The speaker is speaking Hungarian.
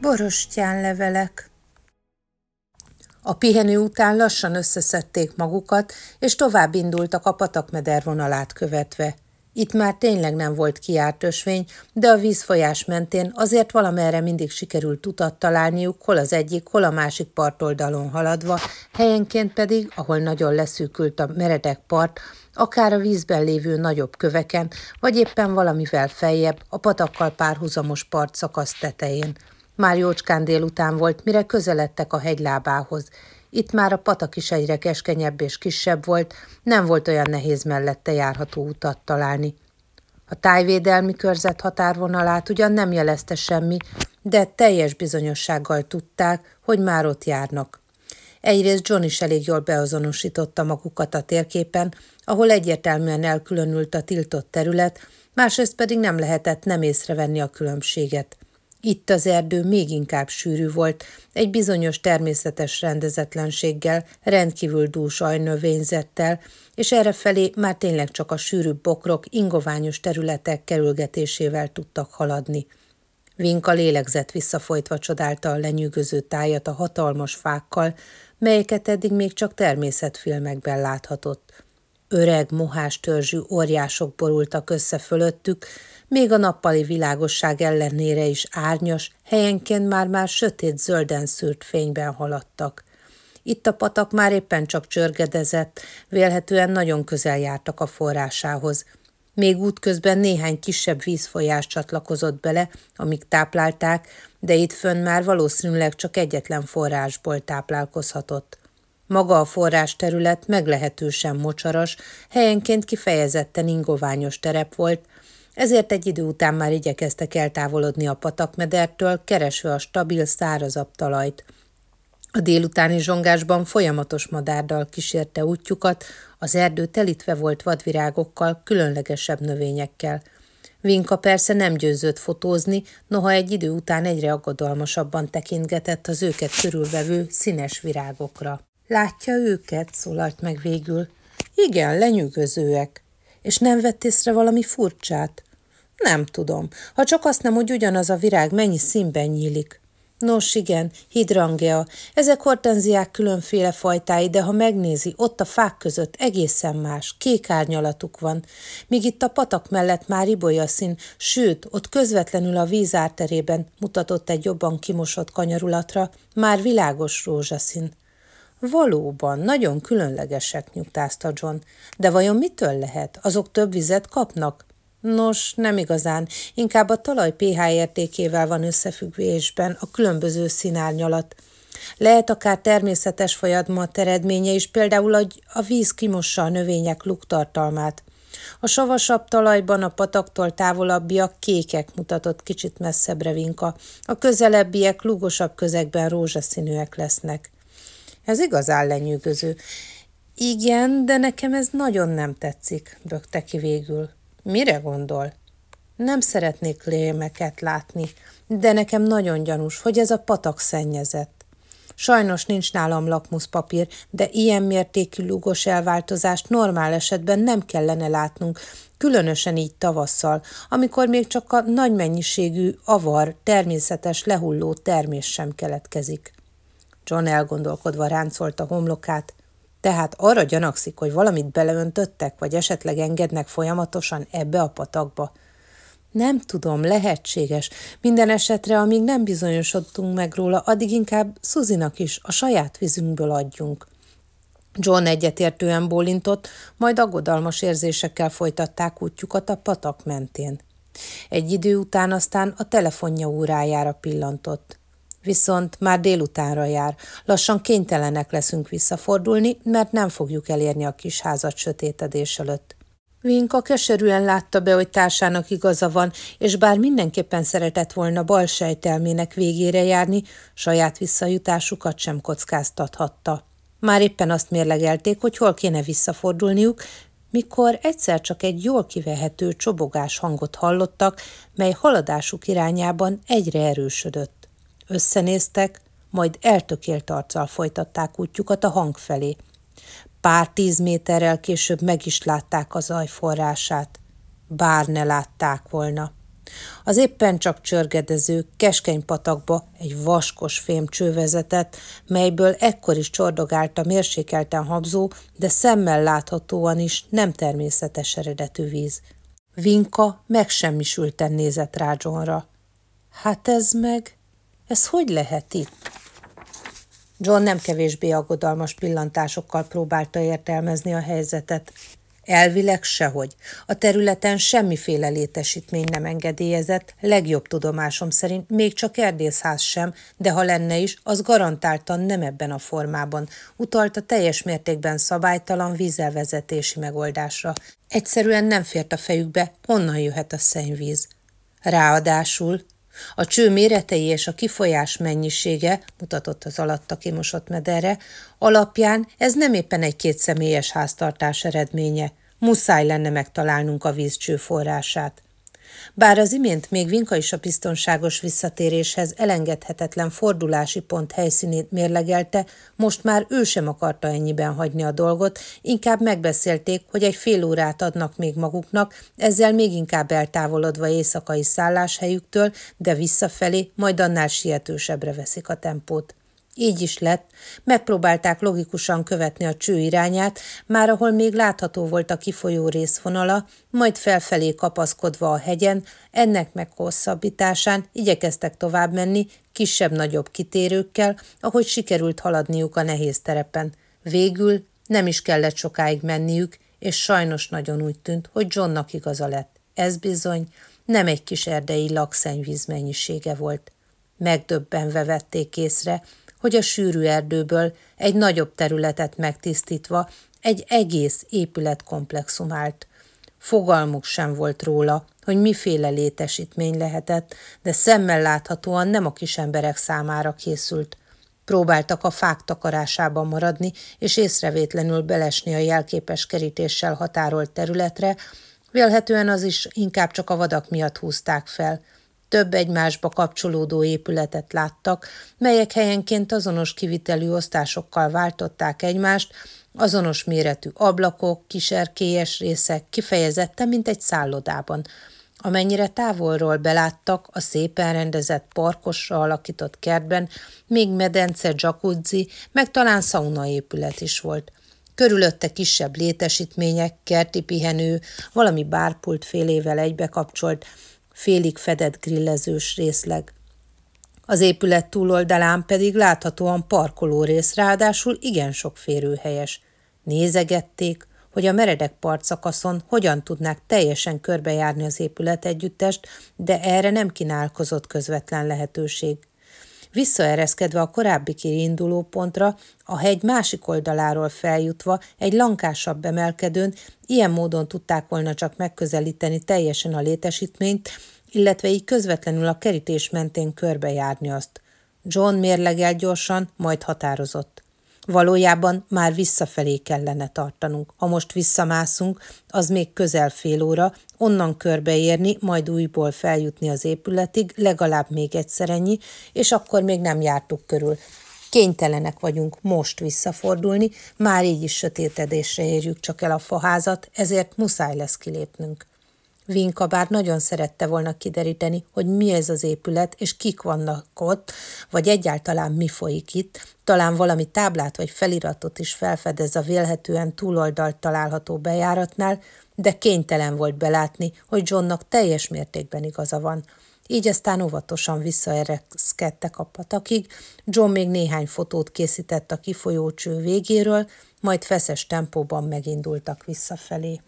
borostyán levelek. A pihenő után lassan összeszedték magukat, és tovább indultak a patakmeder vonalát követve. Itt már tényleg nem volt kiárt ösvény, de a vízfolyás mentén azért valamerre mindig sikerült utat találniuk, hol az egyik, hol a másik partoldalon haladva, helyenként pedig, ahol nagyon leszűkült a meredek part, akár a vízben lévő nagyobb köveken, vagy éppen valamivel feljebb, a patakkal párhuzamos part szakasz tetején. Már jócskán délután volt, mire közeledtek a hegylábához. Itt már a patak is egyre keskenyebb és kisebb volt, nem volt olyan nehéz mellette járható utat találni. A tájvédelmi körzet határvonalát ugyan nem jelezte semmi, de teljes bizonyossággal tudták, hogy már ott járnak. Egyrészt John is elég jól beazonosította magukat a térképen, ahol egyértelműen elkülönült a tiltott terület, másrészt pedig nem lehetett nem észrevenni a különbséget – itt az erdő még inkább sűrű volt, egy bizonyos természetes rendezetlenséggel, rendkívül dúsaj növényzettel, és errefelé már tényleg csak a sűrűbb bokrok, ingoványos területek kerülgetésével tudtak haladni. Vinka lélegzett visszafolytva csodálta a lenyűgöző tájat a hatalmas fákkal, melyeket eddig még csak természetfilmekben láthatott. Öreg, mohás törzsű óriások borultak össze fölöttük, még a nappali világosság ellenére is árnyos helyenként már-már sötét zölden szűrt fényben haladtak. Itt a patak már éppen csak csörgedezett, vélhetően nagyon közel jártak a forrásához. Még útközben néhány kisebb vízfolyás csatlakozott bele, amik táplálták, de itt fönn már valószínűleg csak egyetlen forrásból táplálkozhatott. Maga a forrás terület meglehetősen mocsaras, helyenként kifejezetten ingoványos terep volt, ezért egy idő után már igyekeztek eltávolodni a patakmedertől, keresve a stabil, szárazabb talajt. A délutáni zsongásban folyamatos madárdal kísérte útjukat, az erdő telítve volt vadvirágokkal, különlegesebb növényekkel. Vinka persze nem győzött fotózni, noha egy idő után egyre aggodalmasabban tekintgetett az őket körülvevő színes virágokra. Látja őket, szólalt meg végül. Igen, lenyűgözőek. És nem vett észre valami furcsát? Nem tudom, ha csak azt nem, hogy ugyanaz a virág mennyi színben nyílik. Nos igen, hidrangea, ezek hortenziák különféle fajtái, de ha megnézi, ott a fák között egészen más, kék árnyalatuk van, míg itt a patak mellett már ibolyaszín, sőt, ott közvetlenül a víz árterében mutatott egy jobban kimosott kanyarulatra, már világos rózsaszín. Valóban, nagyon különlegesek, nyugtázta John. De vajon mitől lehet? Azok több vizet kapnak? Nos, nem igazán, inkább a talaj pH értékével van összefüggésben a különböző színárnyalat. Lehet akár természetes folyamat eredménye is, például a víz kimossa a növények luktartalmát. A savasabb talajban a pataktól távolabbiak kékek mutatott kicsit messzebbre vinka, a közelebbiek lugosabb közegben rózsaszínűek lesznek. Ez igazán lenyűgöző. Igen, de nekem ez nagyon nem tetszik, bökte ki végül. Mire gondol? Nem szeretnék lémeket látni, de nekem nagyon gyanús, hogy ez a patak szennyezett. Sajnos nincs nálam lakmuszpapír, de ilyen mértékű lúgos elváltozást normál esetben nem kellene látnunk, különösen így tavasszal, amikor még csak a nagy mennyiségű avar, természetes lehulló termés sem keletkezik. John elgondolkodva ráncolta homlokát. Tehát arra gyanakszik, hogy valamit beleöntöttek, vagy esetleg engednek folyamatosan ebbe a patakba. Nem tudom, lehetséges. Minden esetre, amíg nem bizonyosodtunk meg róla, addig inkább Szuzinak is a saját vízünkből adjunk. John egyetértően bólintott, majd aggodalmas érzésekkel folytatták útjukat a patak mentén. Egy idő után aztán a telefonja órájára pillantott viszont már délutánra jár. Lassan kénytelenek leszünk visszafordulni, mert nem fogjuk elérni a kis házat sötétedés előtt. Vinka keserűen látta be, hogy társának igaza van, és bár mindenképpen szeretett volna bal sejtelmének végére járni, saját visszajutásukat sem kockáztathatta. Már éppen azt mérlegelték, hogy hol kéne visszafordulniuk, mikor egyszer csak egy jól kivehető csobogás hangot hallottak, mely haladásuk irányában egyre erősödött. Összenéztek, majd eltökélt arccal folytatták útjukat a hang felé. Pár tíz méterrel később meg is látták az zaj forrását. Bár ne látták volna. Az éppen csak csörgedező, keskeny patakba egy vaskos fém vezetett, melyből ekkor is csordogált a mérsékelten habzó, de szemmel láthatóan is nem természetes eredetű víz. Vinka megsemmisülten nézett rá Johnra. Hát ez meg... Ez hogy lehet itt? John nem kevésbé aggodalmas pillantásokkal próbálta értelmezni a helyzetet. Elvileg sehogy. A területen semmiféle létesítmény nem engedélyezett, legjobb tudomásom szerint még csak erdészház sem, de ha lenne is, az garantáltan nem ebben a formában. Utalta teljes mértékben szabálytalan vízelvezetési megoldásra. Egyszerűen nem fért a fejükbe, honnan jöhet a szennyvíz. Ráadásul a cső méretei és a kifolyás mennyisége, mutatott az alatta kimosott mederre, alapján ez nem éppen egy kétszemélyes háztartás eredménye. Muszáj lenne megtalálnunk a vízcső forrását. Bár az imént még Vinka is a biztonságos visszatéréshez elengedhetetlen fordulási pont helyszínét mérlegelte, most már ő sem akarta ennyiben hagyni a dolgot, inkább megbeszélték, hogy egy fél órát adnak még maguknak, ezzel még inkább eltávolodva éjszakai szálláshelyüktől, de visszafelé, majd annál sietősebbre veszik a tempót. Így is lett, megpróbálták logikusan követni a cső irányát, már ahol még látható volt a kifolyó részvonala, majd felfelé kapaszkodva a hegyen, ennek hosszabbításán igyekeztek tovább menni, kisebb-nagyobb kitérőkkel, ahogy sikerült haladniuk a nehéz terepen. Végül nem is kellett sokáig menniük, és sajnos nagyon úgy tűnt, hogy Johnnak igaza lett. Ez bizony nem egy kis erdei lakszennyvíz mennyisége volt. Megdöbbenve vették észre, hogy a sűrű erdőből egy nagyobb területet megtisztítva egy egész épületkomplexum állt. Fogalmuk sem volt róla, hogy miféle létesítmény lehetett, de szemmel láthatóan nem a kis emberek számára készült. Próbáltak a fák takarásában maradni, és észrevétlenül belesni a jelképes kerítéssel határolt területre, vélhetően az is inkább csak a vadak miatt húzták fel – több egymásba kapcsolódó épületet láttak, melyek helyenként azonos kivitelű osztásokkal váltották egymást, azonos méretű ablakok, kiserkélyes részek, kifejezetten, mint egy szállodában. Amennyire távolról beláttak a szépen rendezett parkosra alakított kertben, még medence, jacuzzi, meg talán szaunaépület is volt. Körülötte kisebb létesítmények, kerti pihenő, valami bárpult félével egybe kapcsolt, félig fedett grillezős részleg. Az épület túloldalán pedig láthatóan parkoló rész, ráadásul igen sok férőhelyes. Nézegették, hogy a meredek partszakaszon hogyan tudnák teljesen körbejárni az épület együttest, de erre nem kínálkozott közvetlen lehetőség visszaereszkedve a korábbi kiinduló pontra, a hegy másik oldaláról feljutva egy lankásabb emelkedőn, ilyen módon tudták volna csak megközelíteni teljesen a létesítményt, illetve így közvetlenül a kerítés mentén körbejárni azt. John mérlegel gyorsan, majd határozott. Valójában már visszafelé kellene tartanunk. Ha most visszamászunk, az még közel fél óra, onnan körbeérni, majd újból feljutni az épületig, legalább még egyszer ennyi, és akkor még nem jártuk körül. Kénytelenek vagyunk most visszafordulni, már így is sötétedésre érjük csak el a faházat, ezért muszáj lesz kilépnünk. Vinka bár nagyon szerette volna kideríteni, hogy mi ez az épület, és kik vannak ott, vagy egyáltalán mi folyik itt, talán valami táblát vagy feliratot is felfedez a vélhetően túloldalt található bejáratnál, de kénytelen volt belátni, hogy Johnnak teljes mértékben igaza van. Így aztán óvatosan visszaereszkedtek a patakig, John még néhány fotót készített a kifolyó cső végéről, majd feszes tempóban megindultak visszafelé.